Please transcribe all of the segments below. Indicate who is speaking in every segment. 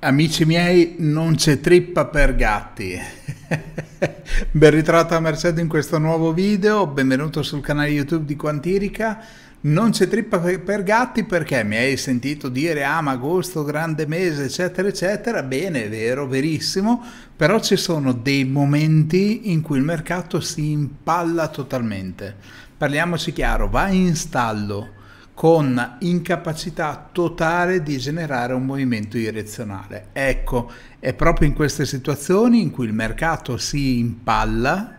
Speaker 1: Amici miei, non c'è trippa per gatti. ben ritrovato a Mercedes in questo nuovo video, benvenuto sul canale YouTube di Quantirica. Non c'è trippa per gatti perché mi hai sentito dire ah ma agosto, grande mese, eccetera, eccetera. Bene, è vero, verissimo, però ci sono dei momenti in cui il mercato si impalla totalmente. Parliamoci chiaro, va in stallo con incapacità totale di generare un movimento direzionale. Ecco, è proprio in queste situazioni in cui il mercato si impalla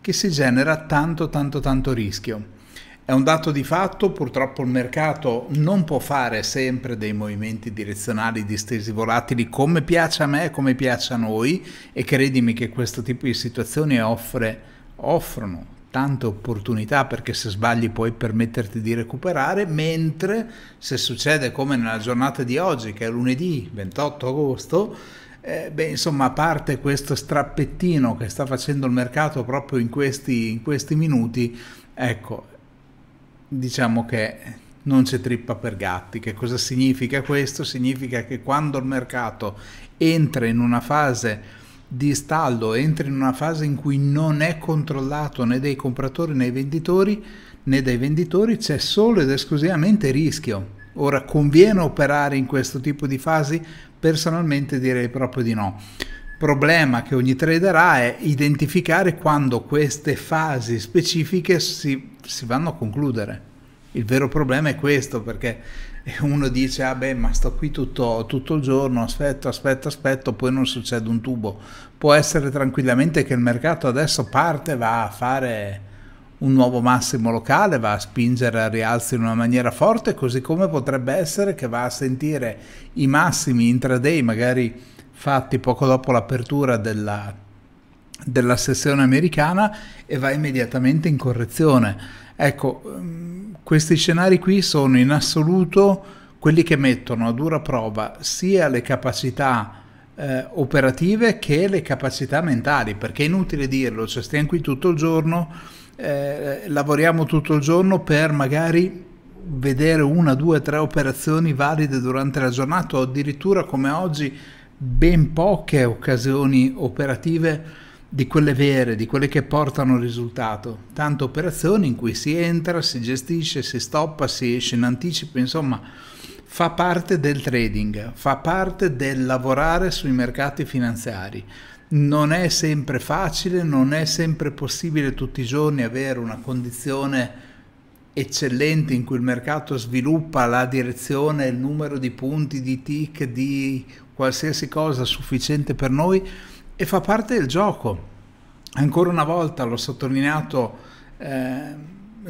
Speaker 1: che si genera tanto tanto tanto rischio. È un dato di fatto, purtroppo il mercato non può fare sempre dei movimenti direzionali distesi volatili come piace a me, come piace a noi e credimi che questo tipo di situazioni offre, offrono tante opportunità perché se sbagli puoi permetterti di recuperare, mentre se succede come nella giornata di oggi, che è lunedì 28 agosto, eh, beh, insomma, a parte questo strappettino che sta facendo il mercato proprio in questi, in questi minuti, ecco, diciamo che non c'è trippa per gatti. Che cosa significa questo? Significa che quando il mercato entra in una fase di stallo entra in una fase in cui non è controllato né dai compratori né dai venditori, né dai venditori c'è solo ed esclusivamente rischio. Ora conviene operare in questo tipo di fasi? Personalmente direi proprio di no. Problema che ogni trader ha è identificare quando queste fasi specifiche si, si vanno a concludere. Il vero problema è questo perché e uno dice, ah beh, ma sto qui tutto, tutto il giorno, aspetto, aspetto, aspetto, poi non succede un tubo. Può essere tranquillamente che il mercato adesso parte, va a fare un nuovo massimo locale, va a spingere al rialzo in una maniera forte, così come potrebbe essere che va a sentire i massimi intraday, magari fatti poco dopo l'apertura della della sessione americana e va immediatamente in correzione. Ecco, ehm, questi scenari qui sono in assoluto quelli che mettono a dura prova sia le capacità eh, operative che le capacità mentali, perché è inutile dirlo, cioè stiamo qui tutto il giorno, eh, lavoriamo tutto il giorno per magari vedere una, due, tre operazioni valide durante la giornata o addirittura come oggi ben poche occasioni operative di quelle vere, di quelle che portano risultato, tante operazioni in cui si entra, si gestisce, si stoppa, si esce in anticipo, insomma fa parte del trading, fa parte del lavorare sui mercati finanziari. Non è sempre facile, non è sempre possibile tutti i giorni avere una condizione eccellente in cui il mercato sviluppa la direzione, il numero di punti, di tick, di qualsiasi cosa sufficiente per noi, e fa parte del gioco. Ancora una volta l'ho sottolineato eh,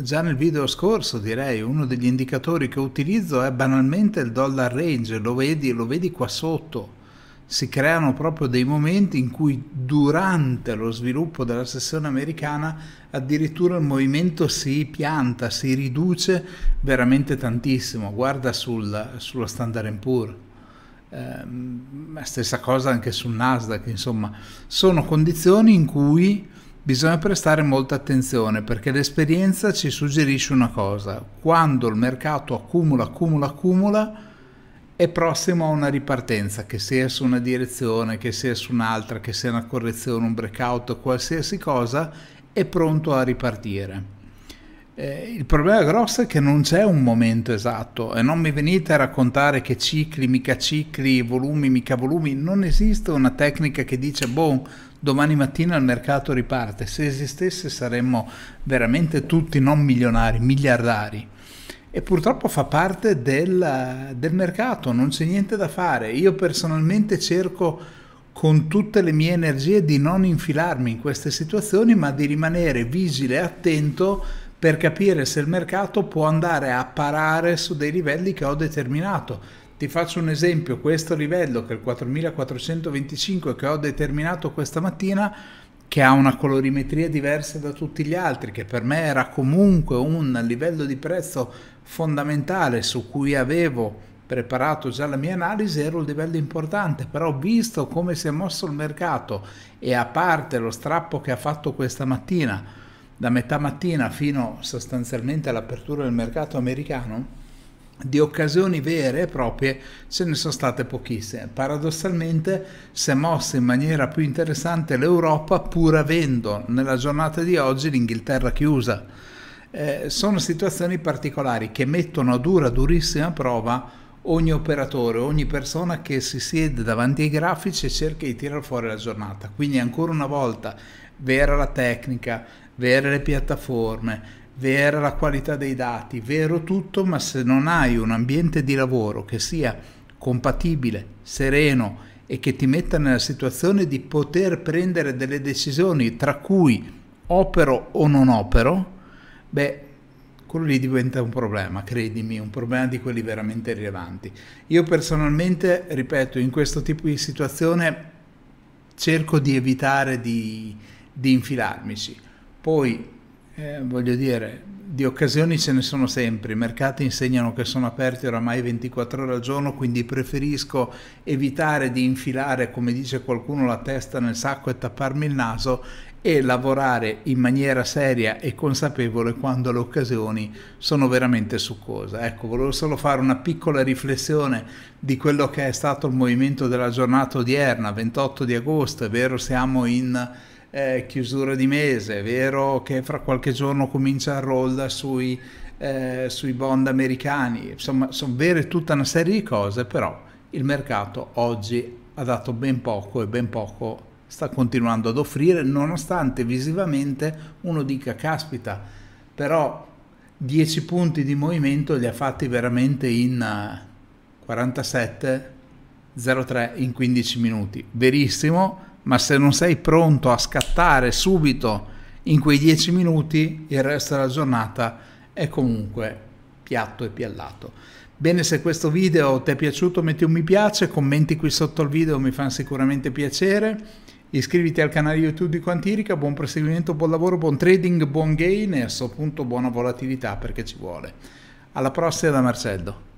Speaker 1: già nel video scorso, direi, uno degli indicatori che utilizzo è banalmente il dollar range, lo vedi, lo vedi qua sotto. Si creano proprio dei momenti in cui durante lo sviluppo della sessione americana addirittura il movimento si pianta, si riduce veramente tantissimo. Guarda sul, sulla Standard Poor's ehm, stessa cosa anche sul Nasdaq, insomma, sono condizioni in cui bisogna prestare molta attenzione perché l'esperienza ci suggerisce una cosa, quando il mercato accumula, accumula, accumula, è prossimo a una ripartenza, che sia su una direzione, che sia su un'altra, che sia una correzione, un breakout, qualsiasi cosa, è pronto a ripartire. Eh, il problema grosso è che non c'è un momento esatto e non mi venite a raccontare che cicli, mica cicli, volumi, mica volumi, non esiste una tecnica che dice boh, domani mattina il mercato riparte, se esistesse saremmo veramente tutti non milionari, miliardari. E purtroppo fa parte del, del mercato, non c'è niente da fare. Io personalmente cerco con tutte le mie energie di non infilarmi in queste situazioni, ma di rimanere vigile e attento per capire se il mercato può andare a parare su dei livelli che ho determinato. Ti faccio un esempio, questo livello che è il 4425 che ho determinato questa mattina, che ha una colorimetria diversa da tutti gli altri, che per me era comunque un livello di prezzo fondamentale su cui avevo preparato già la mia analisi, era un livello importante, però visto come si è mosso il mercato e a parte lo strappo che ha fatto questa mattina, da metà mattina fino sostanzialmente all'apertura del mercato americano, di occasioni vere e proprie ce ne sono state pochissime. Paradossalmente si è mossa in maniera più interessante l'Europa pur avendo nella giornata di oggi l'Inghilterra chiusa. Eh, sono situazioni particolari che mettono a dura, durissima prova ogni operatore, ogni persona che si siede davanti ai grafici e cerca di tirare fuori la giornata. Quindi ancora una volta vera la tecnica, vere le piattaforme, vera la qualità dei dati, vero tutto, ma se non hai un ambiente di lavoro che sia compatibile, sereno e che ti metta nella situazione di poter prendere delle decisioni tra cui opero o non opero, beh, quello lì diventa un problema, credimi, un problema di quelli veramente rilevanti. Io personalmente, ripeto, in questo tipo di situazione cerco di evitare di, di infilarmici poi, eh, voglio dire, di occasioni ce ne sono sempre, i mercati insegnano che sono aperti oramai 24 ore al giorno, quindi preferisco evitare di infilare, come dice qualcuno, la testa nel sacco e tapparmi il naso e lavorare in maniera seria e consapevole quando le occasioni sono veramente succose. Ecco, volevo solo fare una piccola riflessione di quello che è stato il movimento della giornata odierna, 28 di agosto, è vero siamo in eh, chiusura di mese, è vero che fra qualche giorno comincia il roll sui, eh, sui bond americani, insomma sono vere tutta una serie di cose, però il mercato oggi ha dato ben poco e ben poco sta continuando ad offrire, nonostante visivamente uno dica caspita, però 10 punti di movimento li ha fatti veramente in 47 eh, 03 in 15 minuti. Verissimo, ma se non sei pronto a scattare subito in quei 10 minuti, il resto della giornata è comunque piatto e piallato. Bene, se questo video ti è piaciuto metti un mi piace, commenti qui sotto il video, mi fanno sicuramente piacere. Iscriviti al canale YouTube di Quantirica, buon proseguimento, buon lavoro, buon trading, buon gain e a questo punto buona volatilità perché ci vuole. Alla prossima da Marcello.